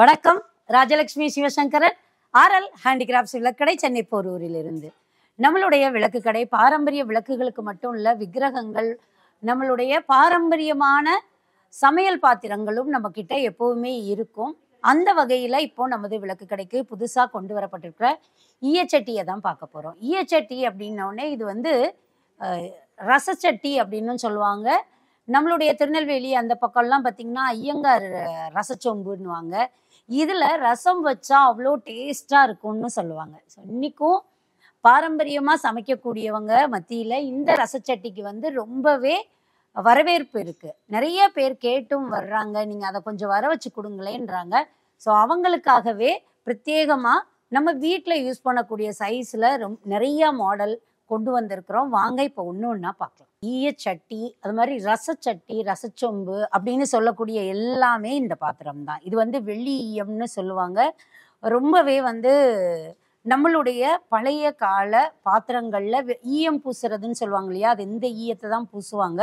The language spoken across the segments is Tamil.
வணக்கம் ராஜலட்சுமி சிவசங்கரன் ஆர்எல் ஹேண்டிகிராஃப்ட்ஸ் விளக்கடை சென்னை போரூரிலிருந்து நம்மளுடைய விளக்கு கடை பாரம்பரிய விளக்குகளுக்கு மட்டும் இல்லை விக்கிரகங்கள் நம்மளுடைய பாரம்பரியமான சமையல் பாத்திரங்களும் நம்மக்கிட்ட எப்போவுமே இருக்கும் அந்த வகையில் இப்போ நமது விளக்கு கடைக்கு புதுசாக கொண்டு வரப்பட்டிருக்கிற ஈயச்சட்டியை தான் பார்க்க போகிறோம் ஈயச்சட்டி அப்படின்னோடனே இது வந்து ரசச்சட்டி அப்படின்னு சொல்லுவாங்க நம்மளுடைய திருநெல்வேலி அந்த பக்கம்லாம் பார்த்திங்கன்னா ஐயங்கார் ரசச்சொம்புன்னுவாங்க இதில் ரசம் வச்சா அவ்வளோ டேஸ்ட்டாக இருக்கும்னு சொல்லுவாங்க ஸோ இன்றைக்கும் பாரம்பரியமாக சமைக்கக்கூடியவங்க மத்தியில் இந்த ரசச்சட்டிக்கு வந்து ரொம்பவே வரவேற்பு இருக்குது நிறைய பேர் கேட்டும் வர்றாங்க நீங்கள் அதை கொஞ்சம் வர வச்சு கொடுங்களேன்றாங்க ஸோ அவங்களுக்காகவே பிரத்யேகமாக நம்ம வீட்டில் யூஸ் பண்ணக்கூடிய சைஸில் ரொம் நிறையா மாடல் கொண்டு வந்திருக்கிறோம் வாங்க இப்போ ஒன்று ஒன்றா பார்க்கலாம் ஈய சட்டி அது மாதிரி ரசச்சட்டி ரசச்சொம்பு அப்படின்னு சொல்லக்கூடிய எல்லாமே இந்த பாத்திரம் தான் இது வந்து வெள்ளி ஈயம்னு சொல்லுவாங்க ரொம்பவே வந்து நம்மளுடைய பழைய கால பாத்திரங்களில் ஈயம் பூசுறதுன்னு சொல்லுவாங்க இல்லையா அது இந்த ஈயத்தை தான் பூசுவாங்க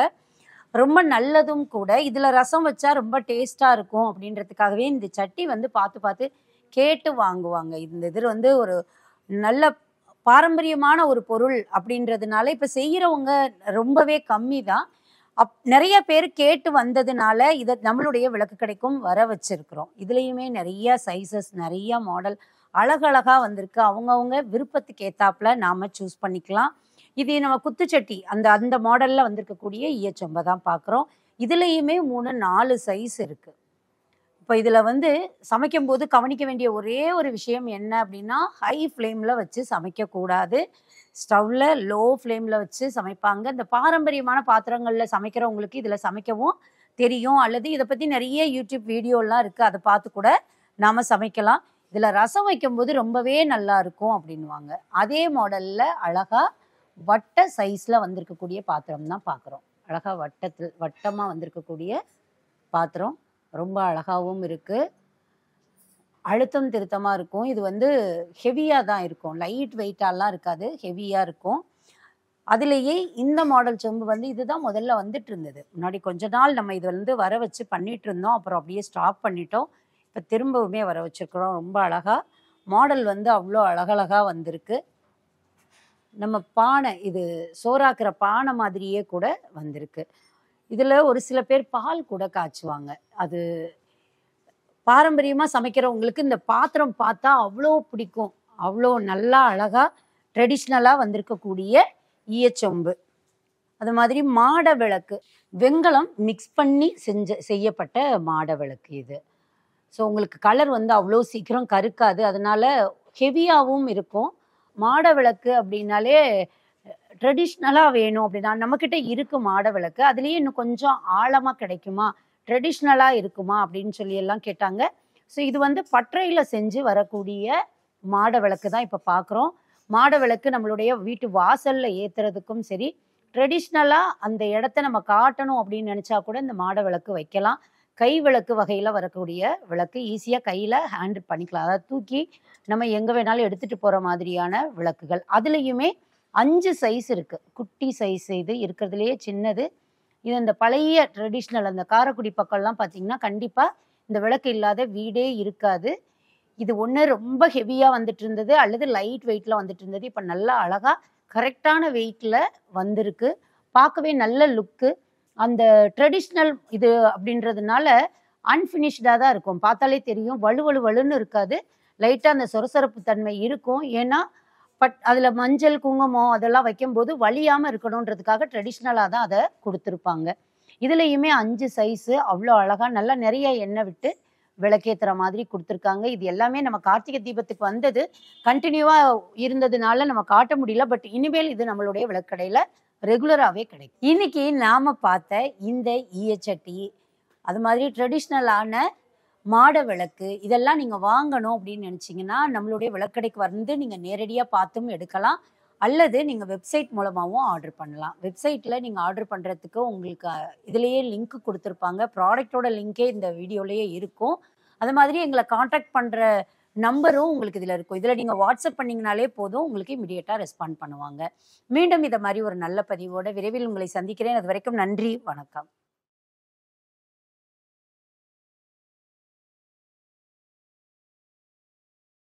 ரொம்ப நல்லதும் கூட இதில் ரசம் வச்சா ரொம்ப டேஸ்ட்டாக இருக்கும் அப்படின்றதுக்காகவே இந்த சட்டி வந்து பார்த்து பார்த்து கேட்டு வாங்குவாங்க இந்த இது வந்து ஒரு நல்ல பாரம்பரியமான ஒரு பொருள் அப்படின்றதுனால இப்போ செய்கிறவங்க ரொம்பவே கம்மி தான் அப் நிறைய பேர் கேட்டு வந்ததுனால இதை நம்மளுடைய விளக்கு கிடைக்கும் வர வச்சிருக்கிறோம் இதுலேயுமே நிறைய சைஸஸ் நிறைய மாடல் அழகழகாக வந்திருக்கு அவங்கவுங்க விருப்பத்துக்கு ஏத்தாப்புல நாம் சூஸ் பண்ணிக்கலாம் இது நம்ம குத்துச்சட்டி அந்த அந்த மாடலில் வந்திருக்கக்கூடிய ஈயச்சொம்பை தான் பார்க்குறோம் இதுலேயுமே மூணு நாலு சைஸ் இருக்குது இப்போ இதில் வந்து சமைக்கும் போது கவனிக்க வேண்டிய ஒரே ஒரு விஷயம் என்ன அப்படின்னா ஹை ஃப்ளேமில் வச்சு சமைக்கக்கூடாது ஸ்டவ்வில் லோ ஃப்ளேமில் வச்சு சமைப்பாங்க இந்த பாரம்பரியமான பாத்திரங்களில் சமைக்கிறவங்களுக்கு இதில் சமைக்கவும் தெரியும் அல்லது இதை பற்றி நிறைய யூடியூப் வீடியோலாம் இருக்குது அதை பார்த்து கூட நாம் சமைக்கலாம் இதில் ரசம் வைக்கும்போது ரொம்பவே நல்லா இருக்கும் அப்படின்வாங்க அதே மாடலில் அழகாக வட்ட சைஸில் வந்திருக்கக்கூடிய பாத்திரம் தான் பார்க்குறோம் அழகாக வட்டத்தில் வட்டமாக வந்திருக்கக்கூடிய பாத்திரம் ரொம்ப அழகாகவும் இருக்குது அழுத்தம் திருத்தமாக இருக்கும் இது வந்து ஹெவியாக தான் இருக்கும் லைட் வெயிட்டாலாம் இருக்காது ஹெவியாக இருக்கும் அதுலேயே இந்த மாடல் செம்பு வந்து இதுதான் முதல்ல வந்துட்டு இருந்தது முன்னாடி கொஞ்ச நாள் நம்ம இது வந்து வர வச்சு பண்ணிட்டு இருந்தோம் அப்புறம் அப்படியே ஸ்டாப் பண்ணிட்டோம் இப்போ திரும்பவுமே வர வச்சுருக்கிறோம் ரொம்ப அழகாக மாடல் வந்து அவ்வளோ அழகழகாக வந்திருக்கு நம்ம பானை இது சோறாக்குற பானை மாதிரியே கூட வந்திருக்கு இதில் ஒரு சில பேர் பால் கூட காய்ச்சுவாங்க அது பாரம்பரியமாக சமைக்கிறவங்களுக்கு இந்த பாத்திரம் பார்த்தா அவ்வளோ பிடிக்கும் அவ்வளோ நல்லா அழகாக ட்ரெடிஷ்னலாக வந்திருக்கக்கூடிய ஈயச்சொம்பு அது மாதிரி மாட விளக்கு வெங்கலம் மிக்ஸ் பண்ணி செஞ்ச செய்யப்பட்ட மாட விளக்கு இது ஸோ உங்களுக்கு கலர் வந்து அவ்வளோ சீக்கிரம் கருக்காது அதனால ஹெவியாகவும் இருக்கும் மாட விளக்கு அப்படின்னாலே ட்ரெடிஷ்னலாக வேணும் அப்படின்னா நம்மக்கிட்ட இருக்கும் மாட விளக்கு அதுலேயே இன்னும் கொஞ்சம் ஆழமாக கிடைக்குமா ட்ரெடிஷ்னலாக இருக்குமா அப்படின்னு சொல்லி எல்லாம் கேட்டாங்க ஸோ இது வந்து பற்றையில் செஞ்சு வரக்கூடிய மாட விளக்கு தான் இப்போ பார்க்குறோம் மாட விளக்கு நம்மளுடைய வீட்டு வாசலில் ஏற்றுறதுக்கும் சரி ட்ரெடிஷ்னலாக அந்த இடத்த நம்ம காட்டணும் அப்படின்னு நினச்சா கூட இந்த மாட விளக்கு வைக்கலாம் கை விளக்கு வகையில் வரக்கூடிய விளக்கு ஈஸியாக கையில் ஹேண்டில் பண்ணிக்கலாம் அதாவது தூக்கி நம்ம எங்கே வேணாலும் எடுத்துகிட்டு போகிற மாதிரியான விளக்குகள் அதுலேயுமே அஞ்சு சைஸ் இருக்குது குட்டி சைஸ் இது இருக்கிறதுலையே சின்னது இது இந்த பழைய ட்ரெடிஷ்னல் அந்த காரக்குடி பக்கம்லாம் பார்த்தீங்கன்னா கண்டிப்பாக இந்த விளக்கு இல்லாத வீடே இருக்காது இது ஒன்று ரொம்ப ஹெவியாக வந்துட்டு இருந்தது அல்லது லைட் வெயிட்டில் வந்துட்டு இருந்தது இப்போ நல்லா அழகாக கரெக்டான வெயிட்டில் வந்திருக்கு பார்க்கவே நல்ல லுக்கு அந்த ட்ரெடிஷ்னல் இது அப்படின்றதுனால அன்ஃபினிஷ்டாக தான் இருக்கும் பார்த்தாலே தெரியும் வலு வலு வலுன்னு இருக்காது லைட்டாக அந்த சொரசொரப்பு தன்மை இருக்கும் ஏன்னா பட் அதில் மஞ்சள் குங்குமம் அதெல்லாம் வைக்கும்போது வழியாமல் இருக்கணுன்றதுக்காக ட்ரெடிஷ்னலாக தான் அதை கொடுத்துருப்பாங்க இதுலேயுமே அஞ்சு சைஸு அவ்வளோ அழகாக நல்லா நிறைய எண்ணெய் விட்டு விளக்கேற்றுற மாதிரி கொடுத்துருக்காங்க இது எல்லாமே நம்ம கார்த்திகை தீபத்துக்கு வந்தது கண்டினியூவாக இருந்ததுனால நம்ம காட்ட முடியல பட் இனிமேல் இது நம்மளுடைய விளக்கடையில் ரெகுலராகவே கிடைக்கும் இன்னைக்கு நாம் பார்த்த இந்த ஈயச்சட்டி அது மாதிரி ட்ரெடிஷ்னலான மாட விளக்கு இதெல்லாம் நீங்கள் வாங்கணும் அப்படின்னு நினச்சிங்கன்னா நம்மளுடைய விளக்கடைக்கு வந்து நீங்கள் நேரடியாக பார்த்தும் எடுக்கலாம் அல்லது நீங்கள் வெப்சைட் மூலமாகவும் ஆர்டர் பண்ணலாம் வெப்சைட்டில் நீங்கள் ஆர்டர் பண்ணுறதுக்கு உங்களுக்கு இதுலேயே லிங்க் கொடுத்துருப்பாங்க ப்ராடக்டோட லிங்கே இந்த வீடியோலேயே இருக்கும் அது மாதிரி எங்களை காண்டாக்ட் பண்ணுற நம்பரும் உங்களுக்கு இதில் இருக்கும் இதில் நீங்கள் வாட்ஸ்அப் பண்ணிங்கனாலே போதும் உங்களுக்கு இமீடியட்டாக ரெஸ்பாண்ட் பண்ணுவாங்க மீண்டும் இதை மாதிரி ஒரு நல்ல பதிவோடு விரைவில் உங்களை சந்திக்கிறேன் அது வரைக்கும் நன்றி வணக்கம்